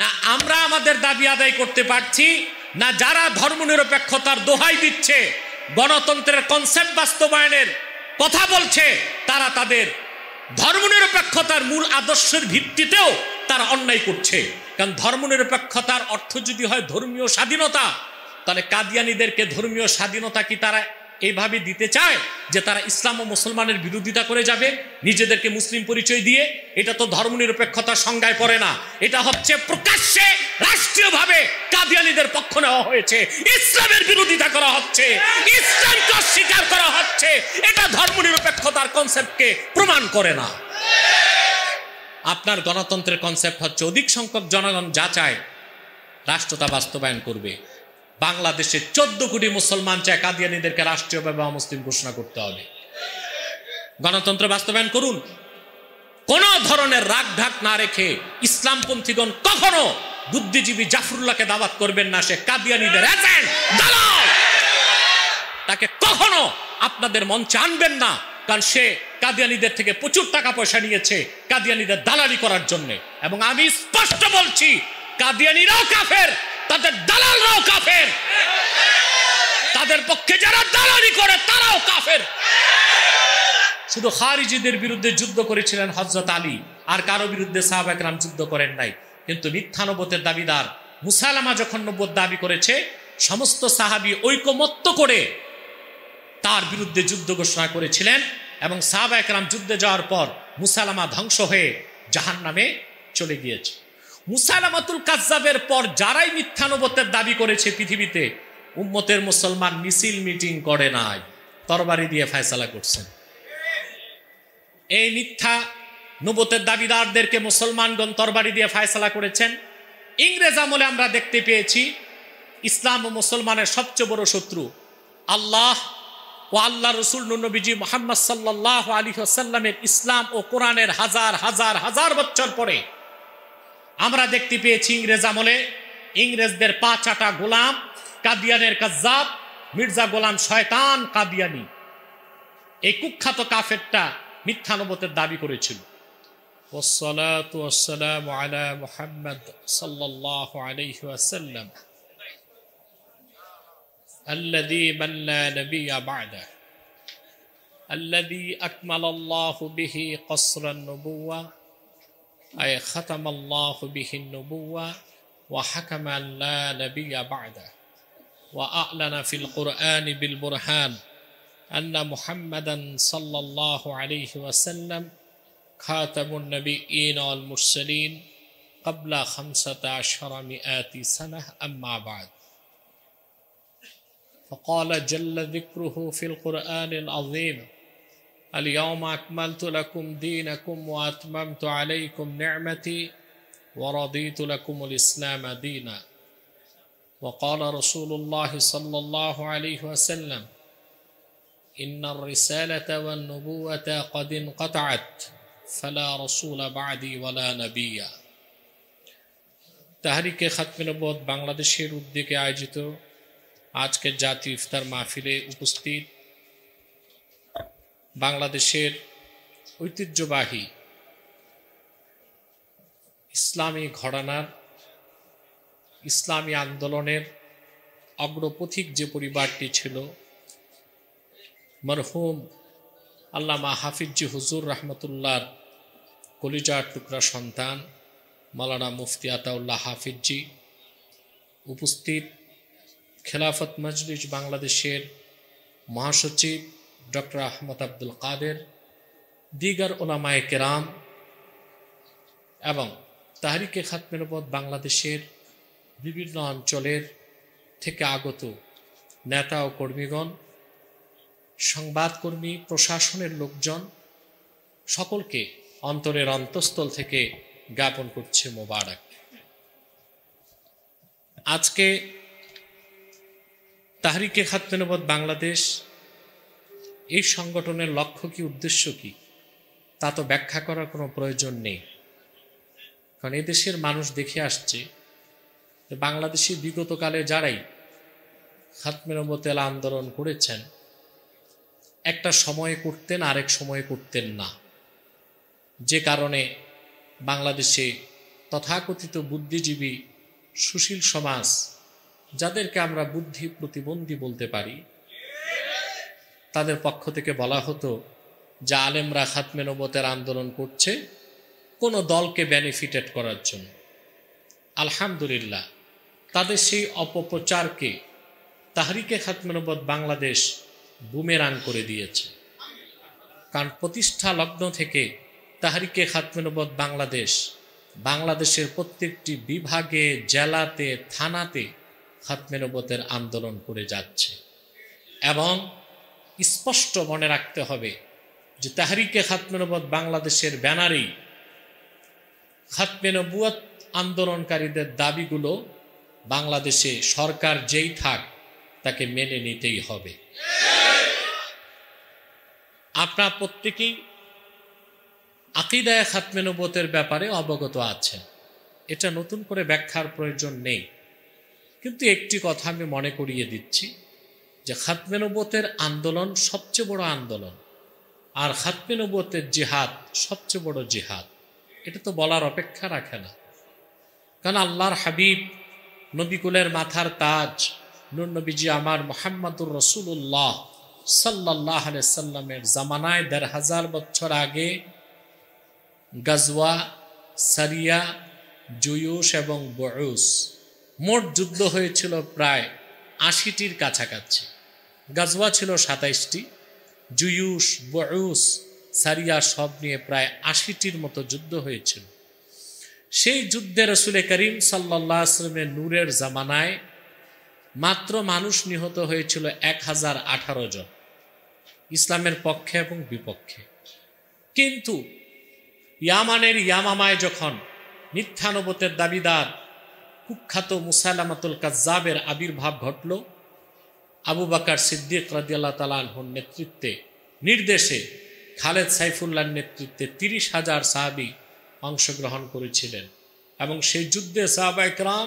না আমরা আমাদের দাবি আদায় করতে পারছি না যারা ধর্মনিরপেক্ষতার দোহাই দিচ্ছে গণতন্ত্রের কনসেপ্ট বাস্তবায়নের কথা বলছে তারা তাদের ধর্মনিরপেক্ষতার মূল আদর্শের ভিত্তিতেও তারা অন্যায় করছে কারণ ধর্মনিরপেক্ষতার অর্থ যদি হয় ধর্মীয় স্বাধীনতা তাহলে কাদিয়ানিদেরকে ধর্মীয় স্বাধীনতা কি তারা এইভাবে দিতে চায় যে তারা ইসলাম ও মুসলমানের বিরোধিতা করে যাবে নিজেদেরকে মুসলিম পরিচয় দিয়ে এটা তো ধর্মনিরপেক্ষতার সংজ্ঞায় পড়ে না এটা হচ্ছে প্রকাশ্যে রাষ্ট্রীয়ভাবে কাদিয়ানিদের পক্ষ নেওয়া হয়েছে ইসলামের বিরোধিতা করা হচ্ছে ইসলামকে অস্বীকার করা হচ্ছে এটা ধর্মনিরপেক্ষতার কনসেপ্টকে প্রমাণ করে না আপনার গণতন্ত্রের কনসেপ্ট হচ্ছে অধিক সংখ্যক জনগণ যা চায় রাষ্ট্র তা বাস্তবায়ন করবে বাংলাদেশে চোদ্দ কোটি মুসলমান চায় কাদিয়ানিদেরকে রাষ্ট্রীয়ভাবে অমুসলিম ঘোষণা করতে হবে গণতন্ত্র বাস্তবায়ন করুন কোন ধরনের রাগ ঢাক না রেখে ইসলামপন্থীগণ কখনো বুদ্ধিজীবী জাফরুল্লাহকে দাওয়াত করবেন না সে কাদিয়ানিদের তাকে কখনো আপনাদের মঞ্চে আনবেন না কারণ সে কাদিয়ানিদের থেকে প্রচুর টাকা পয়সা নিয়েছে কাদিয়ানিদের দালালি করার জন্য এবং আমি স্পষ্ট বলছি কাদিয়ানিরাও কাফের তাদের দালালরাও কাফের তাদের পক্ষে যারা দালালি করে তারাও কাফের শুধু খারিজিদের বিরুদ্ধে যুদ্ধ করেছিলেন হজরত আলী আর কারো বিরুদ্ধে সাহাবাক যুদ্ধ করেন নাই কিন্তু মিথ্যানবতের দাবিদার মুসালামা যখন নব্বত দাবি করেছে সমস্ত সাহাবি ঐকমত্য করে তার বিরুদ্ধে যুদ্ধ ঘোষণা করেছিলেন এবং সাহাবা একরাম যুদ্ধে যাওয়ার পর মুসালামা ধ্বংস হয়ে জাহান নামে চলে গিয়েছে মুসালামাতুল কাজাবের পর যারাই মিথ্যানুবতের দাবি করেছে পৃথিবীতে উম্মতের মুসলমান মিছিল মিটিং করে নাই তরবারি দিয়ে ফায়সালা করছেন এই মিথ্যা নুবতের দাবিদারদেরকে মুসলমানগণ তরবারি দিয়ে ফায়সালা করেছেন ইংরেজ আমলে আমরা দেখতে পেয়েছি ইসলাম ও মুসলমানের সবচেয়ে বড় শত্রু আল্লাহ ও আল্লাহ রসুল নবীজি মোহাম্মদ সাল্লাহ আলী আসাল্লামের ইসলাম ও কোরআনের হাজার হাজার হাজার বছর পরে আমরা দেখতে পেয়েছি ইংরেজ আমলে ইংরেজদের পাঁচাটা গোলাম কাদিয়ানের কাজাব মির্জা গোলাম শয়তান কাদিয়ানি এই কুখ্যাত কাফেরটা মিথ্যানবতের দাবি করেছিল الذي من نبي بعده الذي أي ختم الله به النبوة وحكم لا نبي بعده وأعلن في القرآن بالبرهان أن محمدا صلى الله عليه وسلم خاتم النبيين والمرسلين قبل خمسة عشر مئات سنة أما بعد فقال جل ذكره في القرآن العظيم اليوم أكملت لكم دينكم وأتممت عليكم نعمتي ورضيت لكم الإسلام دينا وقال رسول الله صلى الله عليه وسلم إن الرسالة والنبوة قد انقطعت فلا رسول بعدي ولا نبي তাহারিকে খাতমে নবদ বাংলাদেশের উদ্যোগে আয়োজিত আজকের জাতীয় ইফতার মাহফিলে উপস্থিত বাংলাদেশের ঐতিহ্যবাহী ইসলামী ঘরানার ইসলামী আন্দোলনের অগ্রপথিক যে পরিবারটি ছিল মরহুম আল্লামা হাফিজি হুজুর রহমতুল্লাহর কলিজার টুকরা সন্তান মালানা মুফতি আতাউল্লাহ হাফিজি উপস্থিত খেলাফত মজলিস বাংলাদেশের মহাসচিব ডক্টর আহমদ আব্দুল কাদের দিগার ওলামায় কেরাম এবং তাহারিকে খাতমেরবত বাংলাদেশের বিভিন্ন অঞ্চলের থেকে আগত নেতা ও কর্মীগণ সংবাদকর্মী প্রশাসনের লোকজন সকলকে অন্তরের অন্তঃস্থল থেকে জ্ঞাপন করছে মোবারক আজকে তাহরিকে খাতমেনবত বাংলাদেশ এই সংগঠনের লক্ষ্য কি উদ্দেশ্য কি তা তো ব্যাখ্যা করার কোনো প্রয়োজন নেই কারণ এদেশের মানুষ দেখে আসছে বাংলাদেশে বিগতকালে যারাই খাতমেরমতেল আন্দোলন করেছেন একটা সময়ে করতেন আরেক সময়ে করতেন না যে কারণে বাংলাদেশে তথাকথিত বুদ্ধিজীবী সুশীল সমাজ যাদেরকে আমরা বুদ্ধি প্রতিবন্ধী বলতে পারি তাদের পক্ষ থেকে বলা হতো যে আলেমরা খাতমে নবতের আন্দোলন করছে কোনো দলকে বেনিফিটেড করার জন্য আলহামদুলিল্লাহ তাদের সেই অপপ্রচারকে তাহরিকে নবত বাংলাদেশ বুমেরাং করে দিয়েছে কারণ প্রতিষ্ঠা লগ্ন থেকে তাহরিকে নবত বাংলাদেশ বাংলাদেশের প্রত্যেকটি বিভাগে জেলাতে থানাতে নবতের আন্দোলন করে যাচ্ছে এবং স্পষ্ট মনে রাখতে হবে যে তাহারিকে খাতমে নবুয়াত বাংলাদেশের ব্যানারেই খাতমে নবুয়াত আন্দোলনকারীদের দাবিগুলো বাংলাদেশে সরকার যেই থাক তাকে মেনে নিতেই হবে আপনার প্রত্যেকেই আকিদায় খাতমে নবতের ব্যাপারে অবগত আছেন এটা নতুন করে ব্যাখ্যার প্রয়োজন নেই কিন্তু একটি কথা আমি মনে করিয়ে দিচ্ছি যে খাতমেনবতের আন্দোলন সবচেয়ে বড় আন্দোলন আর খাতমেনবতের নবতের জিহাদ সবচেয়ে বড় জিহাদ এটা তো বলার অপেক্ষা রাখে না কারণ আল্লাহর হাবিব নবীকুলের মাথার তাজ নুর নবীজি আমার মোহাম্মদুর রসুল্লাহ সাল্লাহ সাল্লামের জামানায় দেড় হাজার বছর আগে গাজওয়া সারিয়া জুয়ুস এবং বয়ুস মোট যুদ্ধ হয়েছিল প্রায় আশিটির কাছাকাছি গাজওয়া ছিল সাতাইশটি জুয়ুস বয়ুস সারিয়া সব নিয়ে প্রায় আশিটির মতো যুদ্ধ হয়েছিল সেই যুদ্ধে রসুলে করিম সাল্লা আশ্রমে নূরের জামানায় মাত্র মানুষ নিহত হয়েছিল এক হাজার আঠারো জন ইসলামের পক্ষে এবং বিপক্ষে কিন্তু ইয়ামানের ইয়ামামায় যখন মিথ্যানবতের দাবিদার কুখ্যাত মুসাইলামাতুল কাজাবের আবির্ভাব ঘটল আবু বাকার সিদ্দিক রাজিয়াল্লাহ তালাহর নেতৃত্বে নির্দেশে খালেদ সাইফুল্লার নেতৃত্বে তিরিশ হাজার সাহাবি অংশগ্রহণ করেছিলেন এবং সেই যুদ্ধে সাহাবা একরাম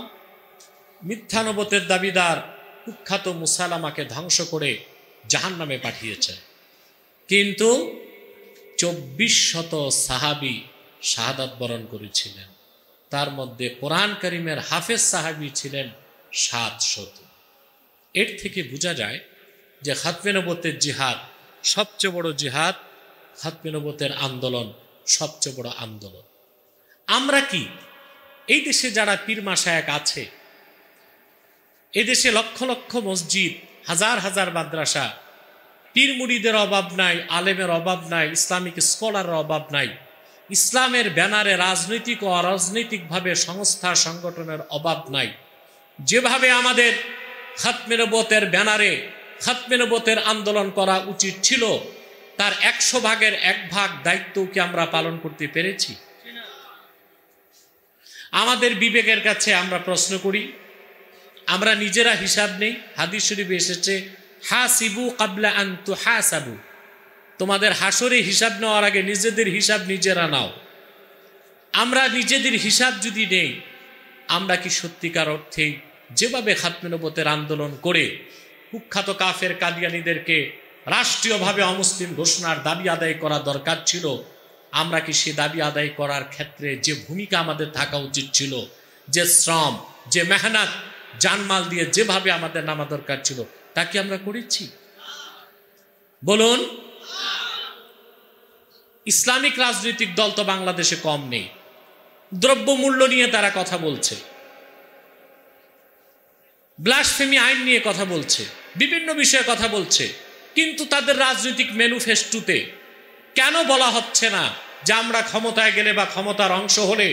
মিথ্যানবতের দাবিদার কুখ্যাত মুসালামাকে ধ্বংস করে জাহান নামে পাঠিয়েছেন কিন্তু চব্বিশ শত সাহাবি শাহাদাত বরণ করেছিলেন তার মধ্যে কোরআন করিমের হাফেজ সাহাবি ছিলেন সাত শত এর থেকে বোঝা যায় যে খাতমেনবতের জিহাদ সবচেয়ে বড় জিহাদ খাতমেনবতের আন্দোলন সবচেয়ে বড় আন্দোলন আমরা কি এই দেশে যারা পীর মাসায়ক আছে এদেশে লক্ষ লক্ষ মসজিদ হাজার হাজার মাদ্রাসা পীর মুড়িদের অভাব নাই আলেমের অভাব নাই ইসলামিক স্কলারের অভাব নাই ইসলামের ব্যানারে রাজনৈতিক ও অরাজনৈতিকভাবে সংস্থা সংগঠনের অভাব নাই যেভাবে আমাদের খাতমেনবতের ব্যানারে খাতমেনবতের আন্দোলন করা উচিত ছিল তার একশো ভাগের এক ভাগ দায়িত্ব কি আমরা পালন করতে পেরেছি আমাদের বিবেকের কাছে আমরা প্রশ্ন করি আমরা নিজেরা হিসাব নেই হাদিস শরীফ এসেছে হাসিবু কাবলা আন্তু হাসাবু তোমাদের হাসরে হিসাব নেওয়ার আগে নিজেদের হিসাব নিজেরা নাও আমরা নিজেদের হিসাব যদি নেই আমরা কি সত্যিকার অর্থে যেভাবে খাতমেনবতের আন্দোলন করে কুখ্যাত কাফের কাদিয়ানিদেরকে রাষ্ট্রীয়ভাবে অমুসলিম ঘোষণার দাবি আদায় করা দরকার ছিল আমরা কি সে দাবি আদায় করার ক্ষেত্রে যে ভূমিকা আমাদের থাকা উচিত ছিল যে শ্রম যে মেহনত জানমাল দিয়ে যেভাবে আমাদের নামা দরকার ছিল তা কি আমরা করেছি বলুন ইসলামিক রাজনৈতিক দল তো বাংলাদেশে কম নেই দ্রব্যমূল্য নিয়ে তারা কথা বলছে ব্লাসফেমি আইন নিয়ে কথা বলছে বিভিন্ন বিষয়ে কথা বলছে কিন্তু তাদের রাজনৈতিক ম্যানুফেস্টোতে কেন বলা হচ্ছে না যে আমরা ক্ষমতায় গেলে বা ক্ষমতার অংশ হলে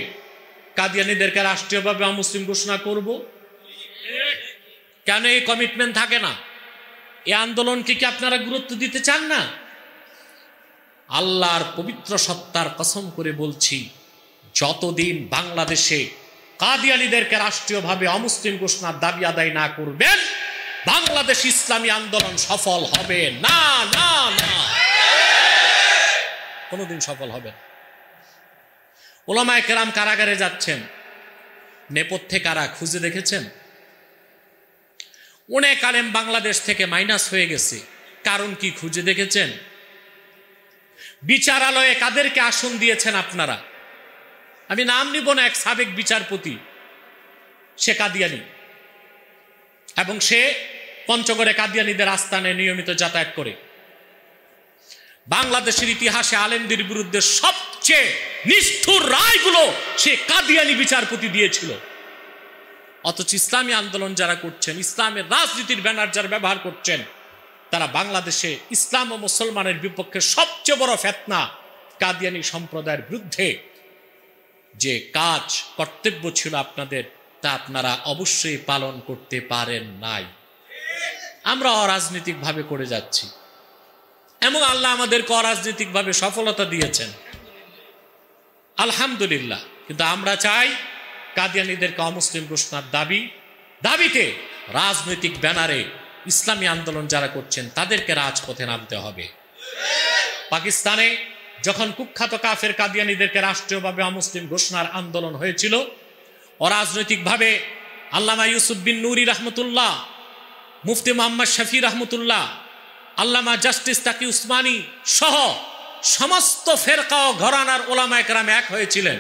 কাদিয়ানিদেরকে রাষ্ট্রীয়ভাবে অমুসলিম ঘোষণা করব কেন এই কমিটমেন্ট থাকে না এই আন্দোলনকে কি আপনারা গুরুত্ব দিতে চান না আল্লাহর পবিত্র সত্তার কসম করে বলছি যতদিন বাংলাদেশে কাদিয়ালিদেরকে রাষ্ট্রীয়ভাবে অমুসলিম ঘোষণার দাবি আদায় না করবেন বাংলাদেশ ইসলামী আন্দোলন সফল হবে না না না কোনোদিন সফল হবে না ওলামায় কেরাম কারাগারে যাচ্ছেন নেপথ্যে কারা খুঁজে দেখেছেন অনেক আলেম বাংলাদেশ থেকে মাইনাস হয়ে গেছে কারণ কি খুঁজে দেখেছেন বিচারালয়ে কাদেরকে আসন দিয়েছেন আপনারা আমি নাম নিব না এক সাবেক বিচারপতি সে কাদিয়ানি এবং সে পঞ্চগড়ে কাদিয়ানিদের আস্থানে নিয়মিত যাতায়াত করে বাংলাদেশের ইতিহাসে আলেমদের বিরুদ্ধে সবচেয়ে নিষ্ঠুর রায়গুলো সে কাদিয়ানি বিচারপতি দিয়েছিল অথচ ইসলামী আন্দোলন যারা করছেন ইসলামের রাজনীতির ব্যানার যারা ব্যবহার করছেন তারা বাংলাদেশে ইসলাম ও মুসলমানের বিপক্ষে সবচেয়ে বড় ফেতনা কাদিয়ানি সম্প্রদায়ের বিরুদ্ধে যে কাজ কর্তব্য ছিল আপনাদের তা আপনারা অবশ্যই পালন করতে পারেন নাই আমরা অরাজনৈতিকভাবে করে যাচ্ছি এবং আল্লাহ আমাদেরকে অরাজনৈতিকভাবে সফলতা দিয়েছেন আলহামদুলিল্লাহ কিন্তু আমরা চাই কাদিয়ানিদেরকে অমুসলিম ঘোষণার দাবি দাবিতে রাজনৈতিক ব্যানারে ইসলামী আন্দোলন যারা করছেন তাদেরকে রাজপথে নামতে হবে পাকিস্তানে যখন কুখ্যাত কাফের কাদিয়ানিদেরকে রাষ্ট্রীয়ভাবে অমুসলিম ঘোষণার আন্দোলন হয়েছিল অরাজনৈতিকভাবে আল্লামা ইউসুফ বিন নুরি রহমতুল্লাহ মুফতি মোহাম্মদ শফি রহমতুল্লাহ আল্লামা জাস্টিস তাকি উসমানী সহ সমস্ত ফেরকা ও ঘরানার ওলামা একরাম এক হয়েছিলেন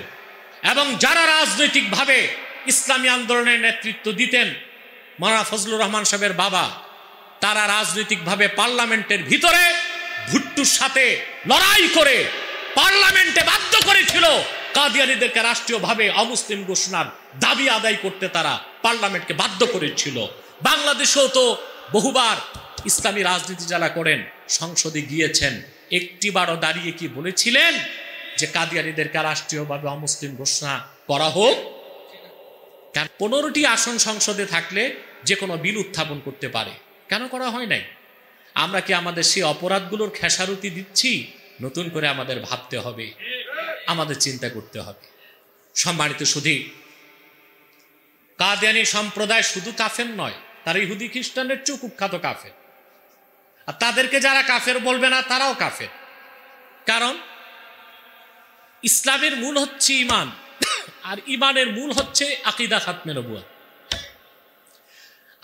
এবং যারা রাজনৈতিকভাবে ইসলামী আন্দোলনের নেতৃত্ব দিতেন মারা ফজলুর রহমান সাহেবের বাবা তারা রাজনৈতিকভাবে পার্লামেন্টের ভিতরে ভুট্টুর সাথে লড়াই করে পার্লামেন্টে বাধ্য করেছিল কাদিয়ানিদেরকে রাষ্ট্রীয়ভাবে অমুসলিম ঘোষণার দাবি আদায় করতে তারা পার্লামেন্টকে বাধ্য করেছিল বাংলাদেশেও তো বহুবার ইসলামী রাজনীতি যারা করেন সংসদে গিয়েছেন একটিবারও দাঁড়িয়ে কি বলেছিলেন যে কাদিয়ানিদেরকে রাষ্ট্রীয়ভাবে অমুসলিম ঘোষণা করা হোক কারণ পনেরোটি আসন সংসদে থাকলে যে কোনো বিল উত্থাপন করতে পারে কেন করা হয় নাই আমরা কি আমাদের সেই অপরাধগুলোর খেসারতি দিচ্ছি নতুন করে আমাদের ভাবতে হবে আমাদের চিন্তা করতে হবে সম্মানিত সুধী কাদিয়ানি সম্প্রদায় শুধু কাফের নয় তার ইহুদি খ্রিস্টানের চোখ কুখ্যাত কাফের আর তাদেরকে যারা কাফের বলবে না তারাও কাফের কারণ ইসলামের মূল হচ্ছে ইমান আর ইমানের মূল হচ্ছে আকিদা খাতমের বুয়া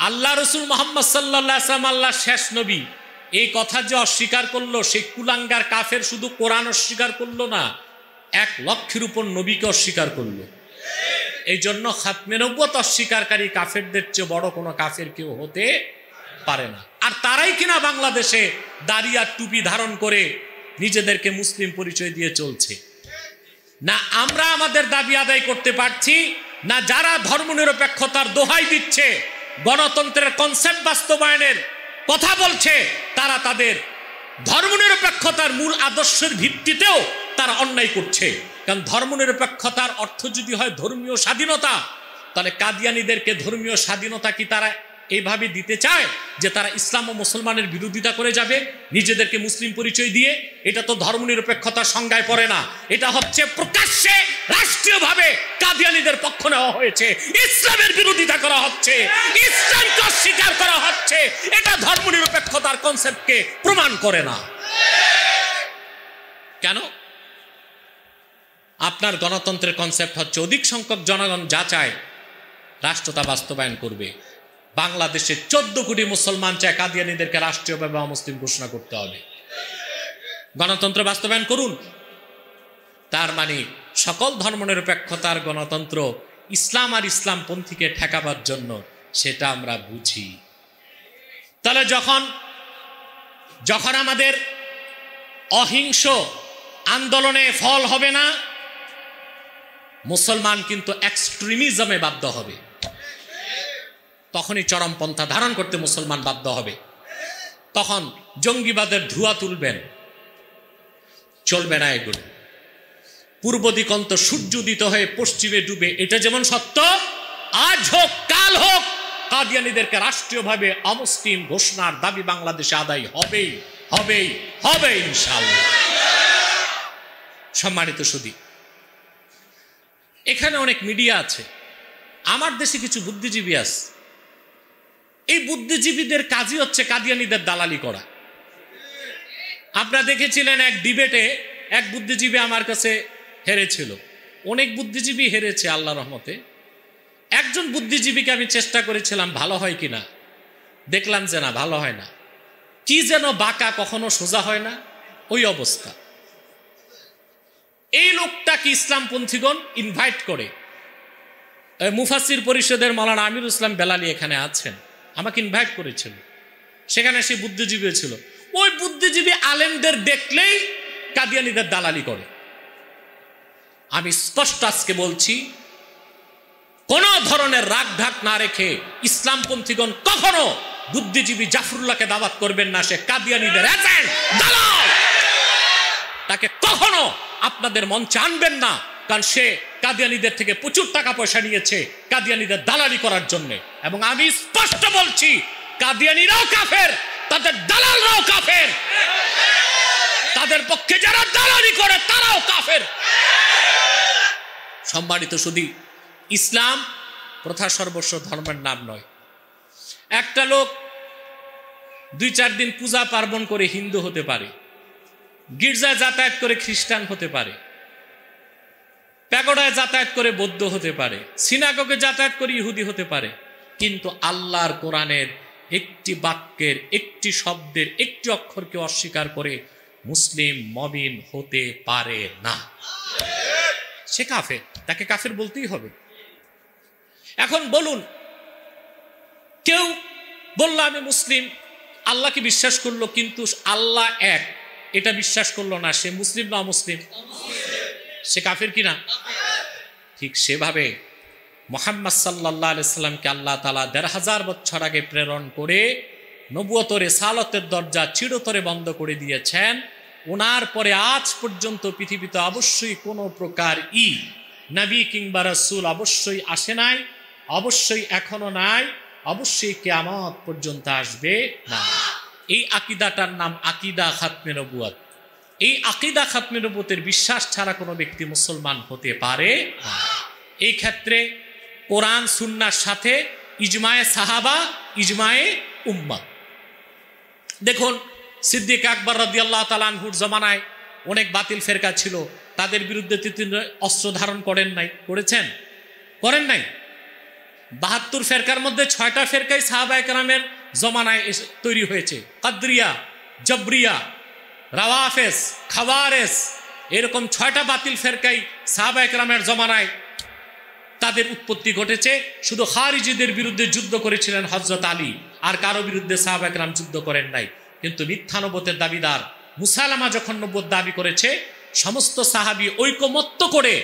আল্লাহ রসুল মোহাম্মদ সাল্লাম আল্লাহ শেষ নবী এই কথা যে অস্বীকার করলো সে কুলাঙ্গার কাফের শুধু কোরআন অস্বীকার করলো না এক লক্ষের উপর নবীকে অস্বীকার করলো এই জন্য খাতমেনব্বত অস্বীকারকারী কাফেরদের চেয়ে বড় কোনো কাফের কেউ হতে পারে না আর তারাই কিনা বাংলাদেশে দাঁড়িয়ে টুপি ধারণ করে নিজেদেরকে মুসলিম পরিচয় দিয়ে চলছে না আমরা আমাদের দাবি আদায় করতে পারছি না যারা ধর্মনিরপেক্ষতার দোহাই দিচ্ছে গণতন্ত্রের কনসেপ্ট বাস্তবায়নের কথা বলছে তারা তাদের ধর্মনিরপেক্ষতার মূল আদর্শের ভিত্তিতেও তারা অন্যায় করছে কারণ ধর্মনিরপেক্ষতার অর্থ যদি হয় ধর্মীয় স্বাধীনতা তাহলে কাদিয়ানিদেরকে ধর্মীয় স্বাধীনতা কি তারা এইভাবে দিতে চায় যে তারা ইসলাম ও মুসলমানের বিরোধিতা করে যাবে নিজেদেরকে মুসলিম পরিচয় দিয়ে এটা তো ধর্মনিরপেক্ষতা সংজ্ঞায় পড়ে না এটা হচ্ছে প্রকাশ্যে রাষ্ট্রীয়ভাবে কাদিয়ানিদের পক্ষ নেওয়া হয়েছে ইসলামের বিরোধিতা করা হচ্ছে ইসলামকে অস্বীকার করা হচ্ছে এটা ধর্মনিরপেক্ষতার কনসেপ্টকে প্রমাণ করে না কেন আপনার গণতন্ত্রের কনসেপ্ট হচ্ছে অধিক সংখ্যক জনগণ যা চায় রাষ্ট্র তা বাস্তবায়ন করবে বাংলাদেশে চোদ্দ কোটি মুসলমান চায় কাদিয়ানিদেরকে রাষ্ট্রীয়ভাবে অমুসলিম ঘোষণা করতে হবে গণতন্ত্র বাস্তবায়ন করুন তার মানে সকল ধর্ম নিরপেক্ষতার গণতন্ত্র ইসলাম আর ইসলামপন্থীকে ঠেকাবার জন্য সেটা আমরা বুঝি তাহলে যখন যখন আমাদের অহিংস আন্দোলনে ফল হবে না মুসলমান কিন্তু এক্সট্রিমিজমে বাধ্য হবে তখনই চরমপন্থা ধারণ করতে মুসলমান বাধ্য হবে তখন জঙ্গিবাদের ধুয়া তুলবেন চলবে না এগুলো পূর্ব দিকন্ত সূর্য উদিত হয়ে পশ্চিমে ডুবে এটা যেমন সত্য আজ হোক কাল হোক কাদিয়ানিদেরকে রাষ্ট্রীয়ভাবে অমুসলিম ঘোষণার দাবি বাংলাদেশে আদায় হবেই হবেই হবে ইনশাল্লাহ সম্মানিত সুদী এখানে অনেক মিডিয়া আছে আমার দেশে কিছু বুদ্ধিজীবী আছে এই বুদ্ধিজীবীদের কাজই হচ্ছে কাদিয়ানিদের দালালি করা আপনারা দেখেছিলেন এক ডিবেটে এক বুদ্ধিজীবী আমার কাছে হেরেছিল অনেক বুদ্ধিজীবী হেরেছে আল্লাহ রহমতে একজন বুদ্ধিজীবীকে আমি চেষ্টা করেছিলাম ভালো হয় কি না দেখলাম যে না ভালো হয় না কি যেন বাঁকা কখনো সোজা হয় না ওই অবস্থা এই লোকটাকে ইসলামপন্থীগণ ইনভাইট করে মুফাসির পরিষদের মলানা আমির ইসলাম বেলালি এখানে আছেন আমাকে ইনভাইট করেছিল সেখানে সে বুদ্ধিজীবী ছিল ওই বুদ্ধিজীবী আলেমদের দেখলেই কাদিয়ানিদের দালালি করে আমি স্পষ্ট আজকে বলছি কোন ধরনের রাগ ঢাক না রেখে ইসলামপন্থীগণ কখনো বুদ্ধিজীবী জাফরুল্লাহকে দাওয়াত করবেন না সে কাদিয়ানিদের তাকে কখনো আপনাদের মঞ্চে আনবেন না কারণ সে কাদিয়ানিদের থেকে প্রচুর টাকা পয়সা নিয়েছে কাদিয়ানিদের দালালি করার জন্য এবং আমি স্পষ্ট বলছি কাদিয়ানিরাও কাফের তাদের দালালরাও কাফের তাদের পক্ষে যারা দালালি করে তারাও কাফের সম্মানিত শুধু ইসলাম প্রথা সর্বস্ব ধর্মের নাম নয় একটা লোক দুই চার দিন পূজা পার্বণ করে হিন্দু হতে পারে গির্জায় যাতায়াত করে খ্রিস্টান হতে পারে প্যাগোডায় যাতায়াত করে বৌদ্ধ হতে পারে সিনাগকে যাতায়াত করে ইহুদি হতে পারে কিন্তু আল্লাহর কোরআনের একটি বাক্যের একটি শব্দের একটি অক্ষরকে অস্বীকার করে মুসলিম মবিন হতে পারে না সে কাফের তাকে কাফের বলতেই হবে এখন বলুন কেউ বলল আমি মুসলিম আল্লাহকে বিশ্বাস করলো কিন্তু আল্লাহ এক এটা বিশ্বাস করলো না সে মুসলিম না মুসলিম সে কাফের কিনা ঠিক সেভাবে মোহাম্মদ সাল্লাহ আলাইসাল্লামকে আল্লাহ তালা দেড় হাজার বছর আগে প্রেরণ করে নবুয়তরে সালতের দরজা চিরতরে বন্ধ করে দিয়েছেন ওনার পরে আজ পর্যন্ত পৃথিবীতে অবশ্যই কোনো প্রকার ই নবী কিংবা রসুল অবশ্যই আসে নাই অবশ্যই এখনো নাই অবশ্যই কেয়ামত পর্যন্ত আসবে না এই আকিদাটার নাম আকিদা খাতমে নবুয়াত এই আকিদা খাতমের উপর বিশ্বাস ছাড়া কোনো ব্যক্তি মুসলমান হতে পারে এই ক্ষেত্রে কোরআন সুন্নার সাথে ইজমায়ে সাহাবা ইজমায়ে উম্মা দেখুন সিদ্দিক আকবর রদি আল্লাহ তালানহুর জমানায় অনেক বাতিল ফেরকা ছিল তাদের বিরুদ্ধে তিনি অস্ত্র ধারণ করেন নাই করেছেন করেন নাই বাহাত্তর ফেরকার মধ্যে ছয়টা ফেরকাই সাহাবায় কালামের জমানায় তৈরি হয়েছে কাদ্রিয়া জবরিয়া রাওয়াফেস খাওয়ারেস এরকম ছয়টা বাতিল ফেরকাই সাহাবা একরামের জমানায় তাদের উৎপত্তি ঘটেছে শুধু খারিজিদের বিরুদ্ধে যুদ্ধ করেছিলেন হজরত আলী আর কারো বিরুদ্ধে সাহাবা একরাম যুদ্ধ করেন নাই কিন্তু মিথ্যানবতের দাবিদার মুসালামা যখন নব্বত দাবি করেছে সমস্ত সাহাবি ঐকমত্য করে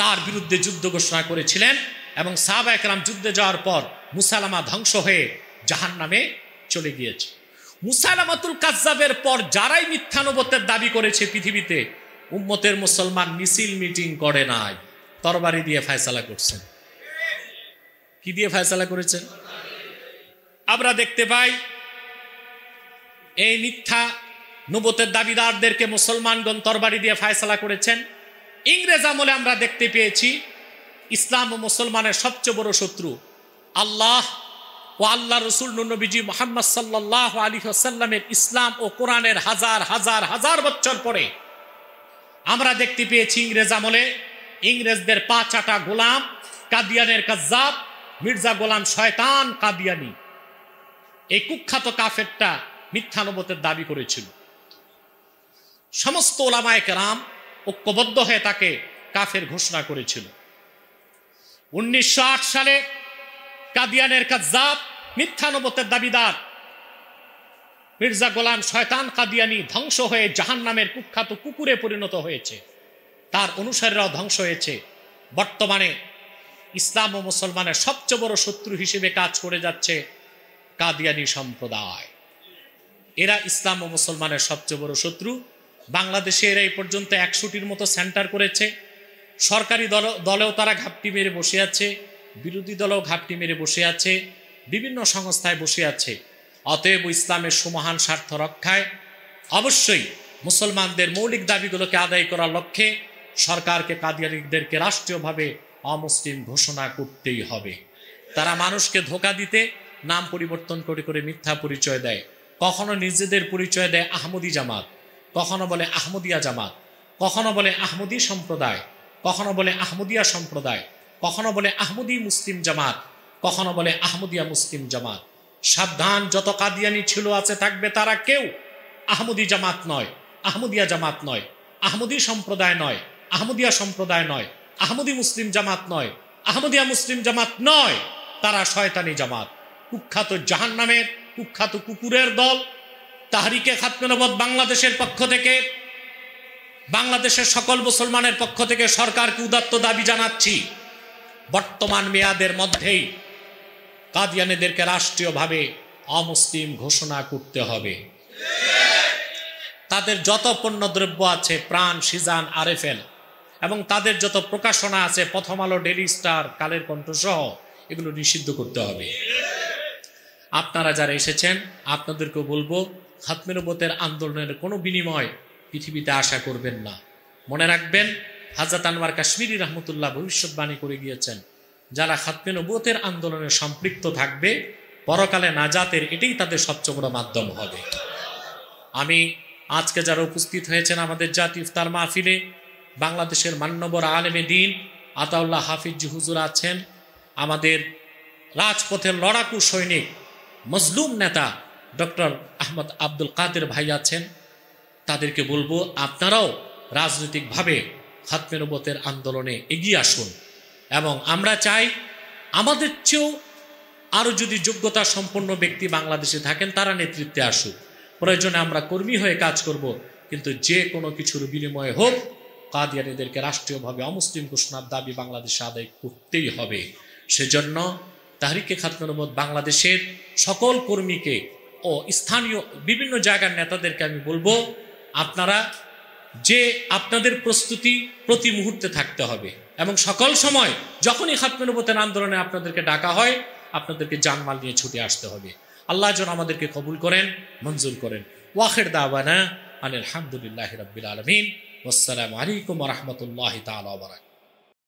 তার বিরুদ্ধে যুদ্ধ ঘোষণা করেছিলেন এবং সাহাবা একরাম যুদ্ধে যাওয়ার পর মুসালামা ধ্বংস হয়ে জাহান নামে চলে গিয়েছে মুসালামাতুল কাজাবের পর যারাই মিথ্যানবতের দাবি করেছে পৃথিবীতে উম্মতের মুসলমান মিছিল মিটিং করে নাই তরবারি দিয়ে ফায়সালা করছেন কি দিয়ে ফায়সালা করেছেন আমরা দেখতে পাই এই মিথ্যা নবতের দাবিদারদেরকে মুসলমানগণ তরবারি দিয়ে ফায়সালা করেছেন ইংরেজ আমলে আমরা দেখতে পেয়েছি ইসলাম ও মুসলমানের সবচেয়ে বড় শত্রু আল্লাহ ও আল্লাহ রসুল নবীজি মোহাম্মদ সাল্লাহ আলী হাসাল্লামের ইসলাম ও কোরআনের হাজার হাজার হাজার বছর পরে আমরা দেখতে পেয়েছি ইংরেজ আমলে ইংরেজদের পা চাটা গোলাম কাদিয়ানের কাজাব মির্জা গোলাম শয়তান কাদিয়ানি এই কুখ্যাত কাফেরটা মিথ্যানবতের দাবি করেছিল সমস্ত ওলামায়ক রাম ঐক্যবদ্ধ হয়ে তাকে কাফের ঘোষণা করেছিল উনিশশো সালে কাদিয়ানের কাজাব মিথ্যানবতের দাবিদার মির্জা গোলাম শয়তান কাদিয়ানি ধ্বংস হয়ে জাহান নামের কুখ্যাত কুকুরে পরিণত হয়েছে তার অনুসারীরাও ধ্বংস হয়েছে বর্তমানে ইসলাম ও মুসলমানের সবচেয়ে বড় শত্রু হিসেবে কাজ করে যাচ্ছে কাদিয়ানি সম্প্রদায় এরা ইসলাম ও মুসলমানের সবচেয়ে বড় শত্রু বাংলাদেশে এরা এই পর্যন্ত একশোটির মতো সেন্টার করেছে সরকারি দলেও তারা ঘাপটি মেরে বসে আছে বিরোধী দলও ঘাপটি মেরে বসে আছে বিভিন্ন সংস্থায় বসে আছে অতএব ইসলামের সুমহান স্বার্থ রক্ষায় অবশ্যই মুসলমানদের মৌলিক দাবিগুলোকে আদায় করার লক্ষ্যে সরকারকে কাদিয়ারিকদেরকে রাষ্ট্রীয়ভাবে অমুসলিম ঘোষণা করতেই হবে তারা মানুষকে ধোকা দিতে নাম পরিবর্তন করে করে মিথ্যা পরিচয় দেয় কখনো নিজেদের পরিচয় দেয় আহমদি জামাত কখনো বলে আহমদিয়া জামাত কখনো বলে আহমদি সম্প্রদায় কখনো বলে আহমদিয়া সম্প্রদায় কখনো বলে আহমদি মুসলিম জামাত কখনো বলে আহমদিয়া মুসলিম জামাত সাবধান যত কাদিয়ানি ছিল আছে থাকবে তারা কেউ আহমদি জামাত নয় আহমদিয়া জামাত নয় আহমদি সম্প্রদায় নয় আহমদিয়া সম্প্রদায় নয় আহমদি মুসলিম জামাত নয় আহমদিয়া মুসলিম জামাত নয় তারা শয়তানি জামাত কুখ্যাত জাহান নামের কুখ্যাত কুকুরের দল তাহারিকে খাতমেনবদ বাংলাদেশের পক্ষ থেকে বাংলাদেশের সকল মুসলমানের পক্ষ থেকে সরকারকে উদাত্ত দাবি জানাচ্ছি বর্তমান মেয়াদের মধ্যেই কাদিয়ানিদেরকে রাষ্ট্রীয়ভাবে অমুসলিম ঘোষণা করতে হবে তাদের যত পণ্য দ্রব্য আছে প্রাণ সিজান আরএফএল এবং তাদের যত প্রকাশনা আছে প্রথম আলো ডেলি স্টার কালের কণ্ঠসহ এগুলো নিষিদ্ধ করতে হবে আপনারা যারা এসেছেন আপনাদেরকে বলবো খাতমেনবতের আন্দোলনের কোনো বিনিময় পৃথিবীতে আশা করবেন না মনে রাখবেন হাজরত আনোয়ার কাশ্মীরি রহমতুল্লাহ ভবিষ্যৎবাণী করে গিয়েছেন যারা খাতমে নবুয়তের আন্দোলনে সম্পৃক্ত থাকবে পরকালে নাজাতের এটাই তাদের সবচেয়ে বড় মাধ্যম হবে আমি আজকে যারা উপস্থিত হয়েছেন আমাদের জাতি ইফতার মাহফিলে বাংলাদেশের মান্যবর আলেমে দিন আতাউল্লাহ হাফিজ হুজুর আছেন আমাদের রাজপথের লড়াকু সৈনিক মজলুম নেতা ডক্টর আহমদ আব্দুল কাদের ভাই আছেন তাদেরকে বলবো আপনারাও রাজনৈতিকভাবে খাতমে নবতের আন্দোলনে এগিয়ে আসুন এবং আমরা চাই আমাদের চেয়েও আরও যদি যোগ্যতা সম্পন্ন ব্যক্তি বাংলাদেশে থাকেন তারা নেতৃত্বে আসুক প্রয়োজনে আমরা কর্মী হয়ে কাজ করব কিন্তু যে কোনো কিছুর বিনিময়ে হোক কাদিয়ানিদেরকে রাষ্ট্রীয়ভাবে অমুসলিম ঘোষণার দাবি বাংলাদেশে আদায় করতেই হবে সেজন্য তাহরিকে খাতমানুমত বাংলাদেশের সকল কর্মীকে ও স্থানীয় বিভিন্ন জায়গার নেতাদেরকে আমি বলবো আপনারা যে আপনাদের প্রস্তুতি প্রতি মুহূর্তে থাকতে হবে এবং সকল সময় যখনই খাতমেনবতের আন্দোলনে আপনাদেরকে ডাকা হয় আপনাদেরকে জানমাল নিয়ে ছুটে আসতে হবে আল্লাহ যেন আমাদেরকে কবুল করেন মঞ্জুর করেন ওয়াখের দাওয়ানা আলহামদুলিল্লাহ রবিল আলমিন আসসালামু আলাইকুম রহমতুল্লাহ তালা